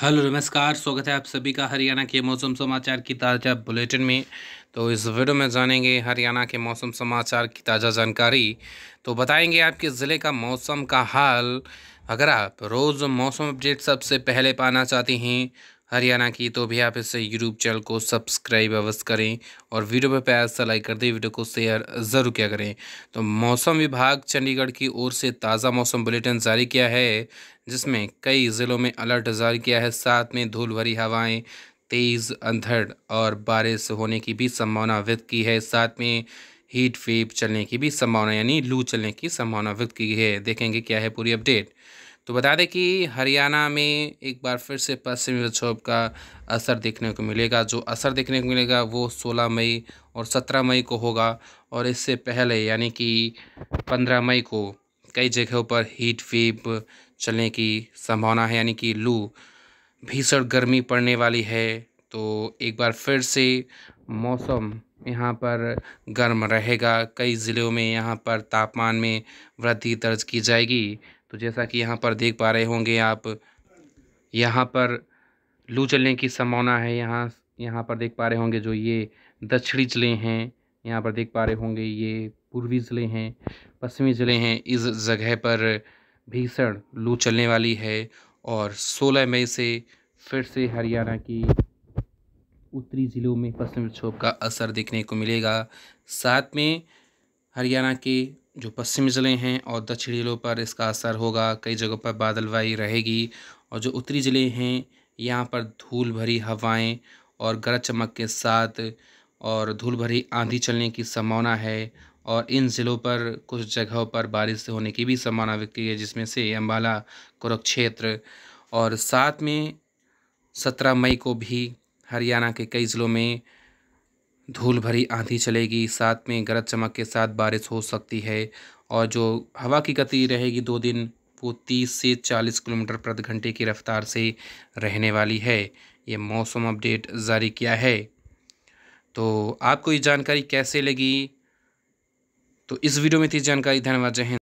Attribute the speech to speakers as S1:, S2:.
S1: hello नमस्कार स्वागत है आप सभी का हरियाणा के मौसम समाचार की ताज़ा बुलेटिन में तो इस वीडियो में जानेंगे हरियाणा के मौसम समाचार की ताज़ा जानकारी तो बताएंगे आपके ज़िले का मौसम का हाल अगर आप रोज़ मौसम अपडेट सबसे पहले पाना चाहते हैं हरियाणा की तो भी आप इस यूट्यूब चैनल को सब्सक्राइब अवश्य करें और वीडियो पर प्यार से लाइक कर दें वीडियो को शेयर ज़रूर किया करें तो मौसम विभाग चंडीगढ़ की ओर से ताज़ा मौसम बुलेटिन जारी किया है जिसमें कई ज़िलों में अलर्ट जारी किया है साथ में धूल भरी हवाएँ तेज़ अंधड़ और बारिश होने की भी संभावना व्यक्त की है साथ में हीट वेव चलने की भी संभावना यानी लू चलने की संभावना व्यक्त की है देखेंगे क्या है पूरी अपडेट तो बता दें कि हरियाणा में एक बार फिर से पश्चिमी विक्षोभ का असर देखने को मिलेगा जो असर देखने को मिलेगा वो 16 मई और 17 मई को होगा और इससे पहले यानी कि 15 मई को कई जगहों पर हीट वेव चलने की संभावना है यानी कि लू भीषण गर्मी पड़ने वाली है तो एक बार फिर से मौसम यहाँ पर गर्म रहेगा कई ज़िलों में यहाँ पर तापमान में वृद्धि दर्ज की जाएगी तो जैसा कि यहाँ पर देख पा रहे होंगे आप यहाँ पर लू चलने की संभावना है यहाँ यहाँ पर देख पा रहे होंगे जो ये दक्षिणी ज़िले हैं यहाँ पर देख पा रहे होंगे ये पूर्वी ज़िले हैं पश्चिमी ज़िले हैं इस जगह पर भीषण लू चलने वाली है और 16 मई से फिर से हरियाणा की उत्तरी ज़िलों में पश्चिमी विक्षोभ का असर देखने को मिलेगा साथ में हरियाणा के जो पश्चिमी ज़िले हैं और दक्षिणी ज़िलों पर इसका असर होगा कई जगहों पर बादलवाई रहेगी और जो उत्तरी ज़िले हैं यहाँ पर धूल भरी हवाएं और गरज चमक के साथ और धूल भरी आंधी चलने की संभावना है और इन ज़िलों पर कुछ जगहों पर बारिश होने की भी संभावना व्यक्त है जिसमें से अम्बाला कुरुक्षेत्र और साथ में सत्रह मई को भी हरियाणा के कई ज़िलों में धूल भरी आंधी चलेगी साथ में गरज चमक के साथ बारिश हो सकती है और जो हवा की गति रहेगी दो दिन वो तीस से चालीस किलोमीटर प्रति घंटे की रफ्तार से रहने वाली है ये मौसम अपडेट जारी किया है तो आपको ये जानकारी कैसे लगी तो इस वीडियो में थी जानकारी धन्यवाद जय हिंद